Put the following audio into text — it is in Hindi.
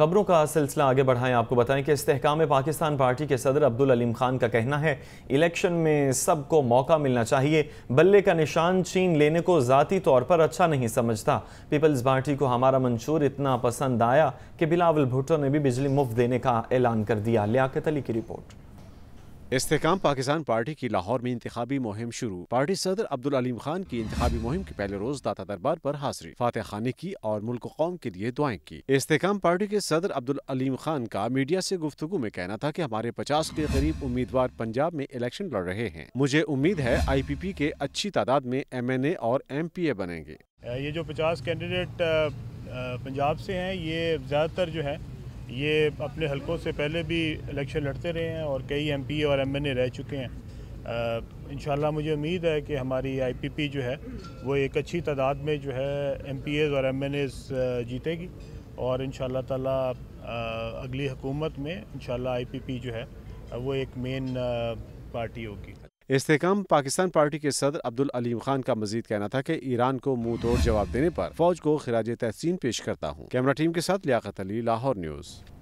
खबरों का सिलसिला आगे बढ़ाएं आपको बताएं कि इस्तेकाम पाकिस्तान पार्टी के सदर अब्दुल अलीम खान का कहना है इलेक्शन में सबको मौका मिलना चाहिए बल्ले का निशान चीन लेने को जतीी तौर पर अच्छा नहीं समझता पीपल्स पार्टी को हमारा मंशूर इतना पसंद आया कि बिलावल भुट्टो ने भी बिजली मुफ्त देने का ऐलान कर दिया लियाकत अली की रिपोर्ट इस्तेकाम पाकिस्तान पार्टी की लाहौर में इंतबी मुहिम शुरू पार्टी सदर अब्दुल अलीम खान की इंतबी मुहिम के पहले रोज दाता दरबार पर हाजिरी फातह खानी की और मुल्क कौम के लिए दुआएं की इस्तेकाम पार्टी के सदर अब्दुल अलीम खान का मीडिया से गुफ्तगु में कहना था कि हमारे पचास के करीब उम्मीदवार पंजाब में इलेक्शन लड़ रहे हैं मुझे उम्मीद है आई पी पी के अच्छी तादाद में एम एन ए और एम पी ए बनेंगे ये जो पचास कैंडिडेट पंजाब से हैं ये ज़्यादातर जो है ये अपने हलकों से पहले भी इलेक्शन लड़ते रहे हैं और कई एम और एम रह चुके हैं इन मुझे उम्मीद है कि हमारी आईपीपी जो है वो एक अच्छी तादाद में जो है एम और एम जीतेगी और इन ताला अगली हुकूमत में इन आईपीपी जो है वो एक मेन पार्टी होगी इस्तेकाम पाकिस्तान पार्टी के सदर अब्दुल अलीम खान का मजीद कहना था कि ईरान को मुंह तोड़ जवाब देने पर फौज को खराज तहसीन पेश करता हूँ कैमरा टीम के साथ लियाकत अली लाहौर न्यूज़